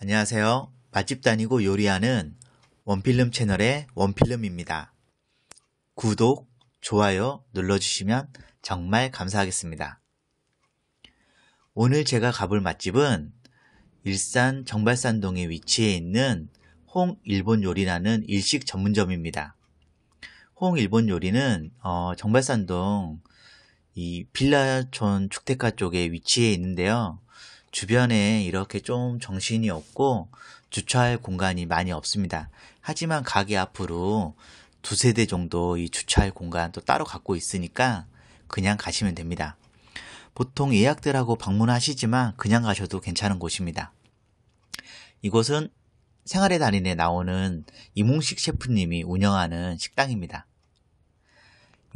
안녕하세요. 맛집 다니고 요리하는 원필름 채널의 원필름입니다. 구독, 좋아요 눌러주시면 정말 감사하겠습니다. 오늘 제가 가볼 맛집은 일산 정발산동에 위치해 있는 홍일본 요리라는 일식 전문점입니다. 홍일본 요리는 어, 정발산동 이 빌라촌 축택가 쪽에 위치해 있는데요. 주변에 이렇게 좀 정신이 없고 주차할 공간이 많이 없습니다. 하지만 가게 앞으로 두세 대 정도 이 주차할 공간 또 따로 갖고 있으니까 그냥 가시면 됩니다. 보통 예약들하고 방문하시지만 그냥 가셔도 괜찮은 곳입니다. 이곳은 생활의 달인에 나오는 이몽식 셰프님이 운영하는 식당입니다.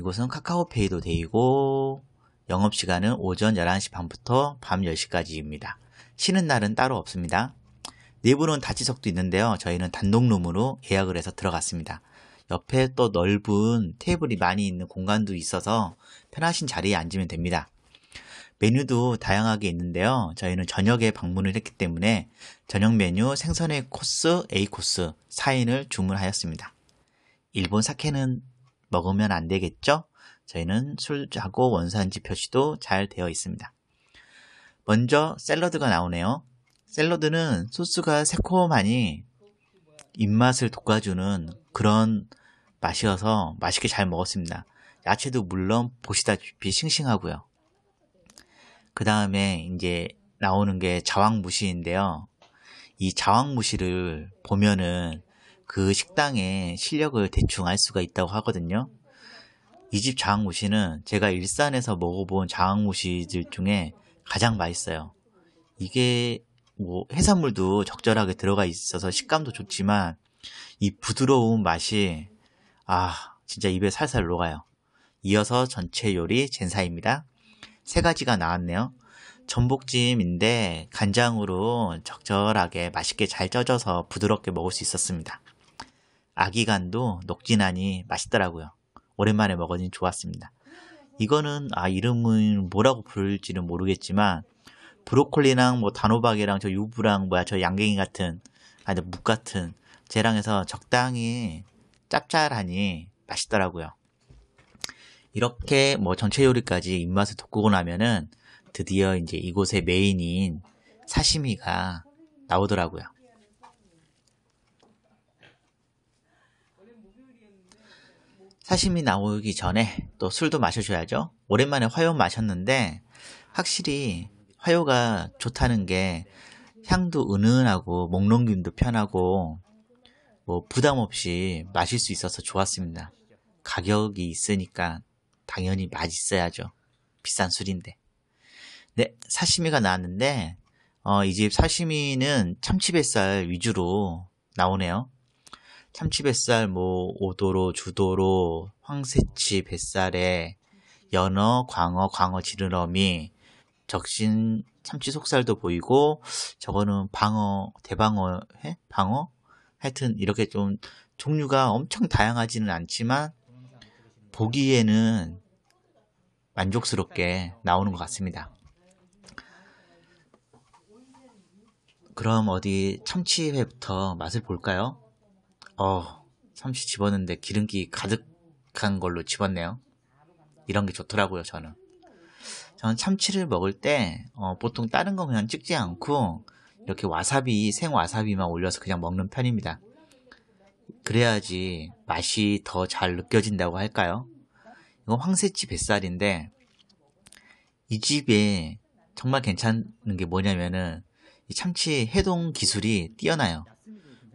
이곳은 카카오페이도 돼이고 영업시간은 오전 11시 반부터 밤 10시까지입니다. 쉬는 날은 따로 없습니다. 내부는 네 다지석도 있는데요. 저희는 단독룸으로 예약을 해서 들어갔습니다. 옆에 또 넓은 테이블이 많이 있는 공간도 있어서 편하신 자리에 앉으면 됩니다. 메뉴도 다양하게 있는데요. 저희는 저녁에 방문을 했기 때문에 저녁 메뉴 생선의 코스 A 코스 4인을 주문하였습니다. 일본 사케는 먹으면 안 되겠죠? 저희는 술자고 원산지 표시도 잘 되어 있습니다. 먼저 샐러드가 나오네요. 샐러드는 소스가 새콤하니 입맛을 돋궈주는 그런 맛이어서 맛있게 잘 먹었습니다. 야채도 물론 보시다시피 싱싱하고요. 그 다음에 이제 나오는 게 자왕무시인데요. 이 자왕무시를 보면은 그 식당의 실력을 대충 알 수가 있다고 하거든요. 이집 장항무시는 제가 일산에서 먹어본 장항무시들 중에 가장 맛있어요. 이게 뭐 해산물도 적절하게 들어가 있어서 식감도 좋지만 이 부드러운 맛이 아 진짜 입에 살살 녹아요. 이어서 전체 요리 젠사입니다. 세 가지가 나왔네요. 전복찜인데 간장으로 적절하게 맛있게 잘 쪄져서 부드럽게 먹을 수 있었습니다. 아기간도 녹진하니 맛있더라고요. 오랜만에 먹으니 좋았습니다. 이거는 아 이름은 뭐라고 부를지는 모르겠지만 브로콜리랑 뭐 단호박이랑 저 유부랑 뭐야 저 양갱이 같은 아니 묵 같은 재랑 에서 적당히 짭짤하니 맛있더라고요. 이렇게 뭐 전체 요리까지 입맛을 돋구고 나면은 드디어 이제 이곳의 메인인 사시미가 나오더라고요. 사심이 나오기 전에 또 술도 마셔줘야죠. 오랜만에 화요 마셨는데 확실히 화요가 좋다는 게 향도 은은하고 목넘김도 편하고 뭐 부담 없이 마실 수 있어서 좋았습니다. 가격이 있으니까 당연히 맛있어야죠. 비싼 술인데. 네, 사시미가 나왔는데 어, 이 집 사시미는 참치뱃살 위주로 나오네요. 참치 뱃살 뭐 오도로 주도로 황새치 뱃살에 연어 광어 광어 지르러미 적신 참치 속살도 보이고 저거는 방어 대방어 해 방어 하여튼 이렇게 좀 종류가 엄청 다양하지는 않지만 보기에는 만족스럽게 나오는 것 같습니다. 그럼 어디 참치회부터 맛을 볼까요? 어, 삼시 집었는데 기름기 가득한 걸로 집었네요. 이런 게 좋더라고요, 저는. 저는 참치를 먹을 때 어, 보통 다른 거 그냥 찍지 않고 이렇게 와사비, 생 와사비만 올려서 그냥 먹는 편입니다. 그래야지 맛이 더 잘 느껴진다고 할까요? 이건 황새치 뱃살인데 이 집에 정말 괜찮은 게 뭐냐면은 이 참치 해동 기술이 뛰어나요.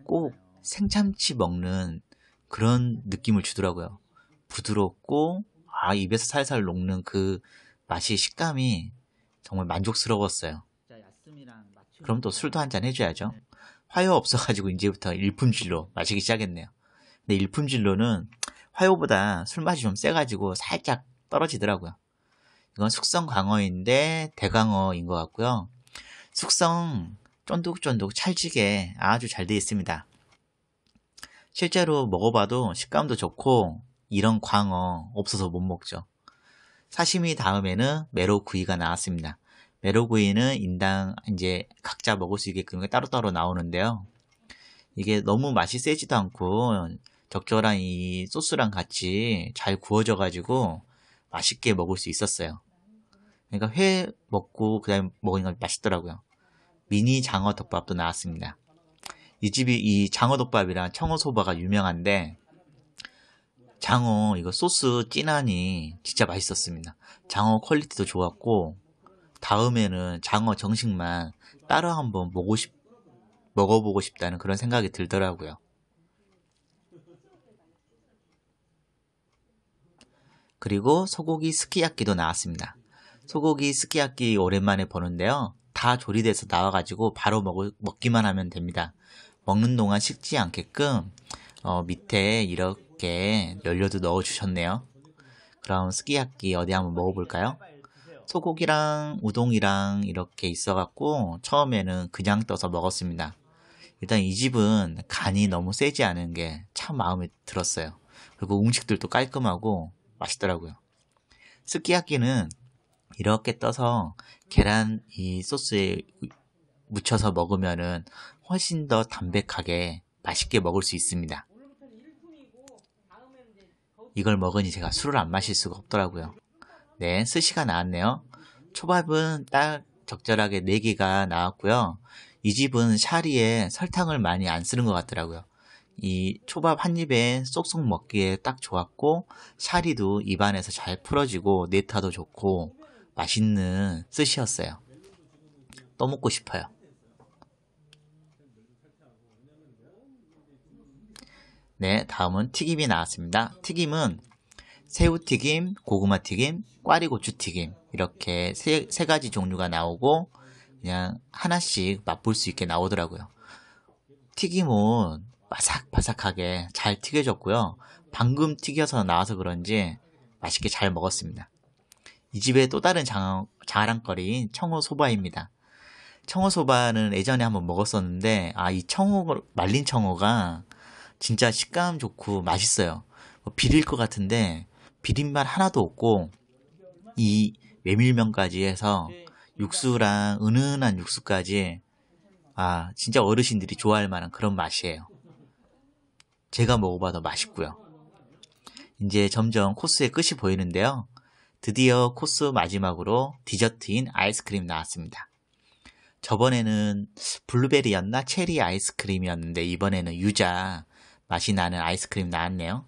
꼭 생참치 먹는 그런 느낌을 주더라고요. 부드럽고 아 입에서 살살 녹는 그 맛이 식감이 정말 만족스러웠어요. 그럼 또 술도 한 잔 해줘야죠. 네. 화요 없어가지고 이제부터 일품질로 마시기 시작했네요. 근데 일품질로는 화요보다 술맛이 좀 세가지고 살짝 떨어지더라고요. 이건 숙성 광어인데 대광어인 것 같고요. 숙성 쫀득쫀득 찰지게 아주 잘 되어 있습니다. 실제로 먹어봐도 식감도 좋고 이런 광어 없어서 못 먹죠. 사시미 다음에는 메로구이가 나왔습니다. 메로구이는 인당 이제 각자 먹을 수 있게끔 따로따로 나오는데요. 이게 너무 맛이 세지도 않고 적절한 이 소스랑 같이 잘 구워져 가지고 맛있게 먹을 수 있었어요. 그러니까 회 먹고 그다음에 먹으니까 맛있더라고요. 미니 장어 덮밥도 나왔습니다. 이 집이 이 장어덮밥이랑 청어소바가 유명한데 장어 이거 소스 진하니 진짜 맛있었습니다. 장어 퀄리티도 좋았고 다음에는 장어 정식만 따로 한번 보고 싶, 먹어보고 싶다는 그런 생각이 들더라고요. 그리고 소고기 스키야끼도 나왔습니다. 소고기 스키야끼 오랜만에 보는데요. 다 조리돼서 나와가지고 바로 먹, 먹기만 하면 됩니다. 먹는 동안 식지 않게끔 어, 밑에 이렇게 연료도 넣어 주셨네요. 그럼 스키야끼 어디 한번 먹어볼까요? 소고기랑 우동이랑 이렇게 있어갖고 처음에는 그냥 떠서 먹었습니다. 일단 이 집은 간이 너무 세지 않은 게 참 마음에 들었어요. 그리고 음식들도 깔끔하고 맛있더라고요. 스키야끼는 이렇게 떠서 계란 이 소스에 묻혀서 먹으면은 훨씬 더 담백하게 맛있게 먹을 수 있습니다. 이걸 먹으니 제가 술을 안 마실 수가 없더라고요. 네, 스시가 나왔네요. 초밥은 딱 적절하게 4개가 나왔고요. 이 집은 샤리에 설탕을 많이 안 쓰는 것 같더라고요. 이 초밥 한 입에 쏙쏙 먹기에 딱 좋았고 샤리도 입안에서 잘 풀어지고 네타도 좋고 맛있는 스시였어요. 또 먹고 싶어요. 네, 다음은 튀김이 나왔습니다. 튀김은 새우튀김, 고구마튀김, 꽈리고추튀김 이렇게 세, 세 가지 종류가 나오고 그냥 하나씩 맛볼 수 있게 나오더라고요. 튀김은 바삭바삭하게 잘 튀겨졌고요. 방금 튀겨서 나와서 그런지 맛있게 잘 먹었습니다. 이 집의 또 다른 장, 자랑거리인 청어소바입니다. 청어소바는 예전에 한번 먹었었는데 아 이 청어 말린 청어가 진짜 식감 좋고 맛있어요. 뭐 비릴 것 같은데 비린맛 하나도 없고 이 메밀면까지 해서 육수랑 은은한 육수까지 아 진짜 어르신들이 좋아할 만한 그런 맛이에요. 제가 먹어봐도 맛있고요. 이제 점점 코스의 끝이 보이는데요. 드디어 코스 마지막으로 디저트인 아이스크림 나왔습니다. 저번에는 블루베리였나 체리 아이스크림이었는데 이번에는 유자 맛이 나는 아이스크림 나왔네요.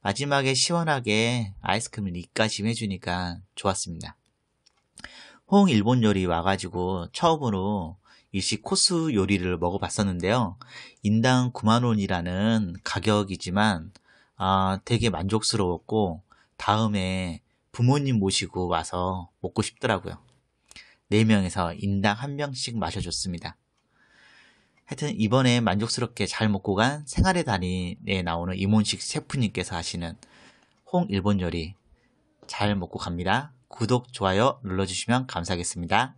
마지막에 시원하게 아이스크림 을 입가심 해주니까 좋았습니다. 홍 일본 요리 와가지고 처음으로 일식 코스 요리를 먹어봤었는데요. 인당 9만원이라는 가격이지만 아, 되게 만족스러웠고 다음에 부모님 모시고 와서 먹고 싶더라고요. 4명에서 인당 1명씩 마셔줬습니다. 하여튼 이번에 만족스럽게 잘 먹고 간 생활의 단위에 나오는 이몬식 셰프님께서 하시는 홍일본 요리 잘 먹고 갑니다. 구독, 좋아요 눌러주시면 감사하겠습니다.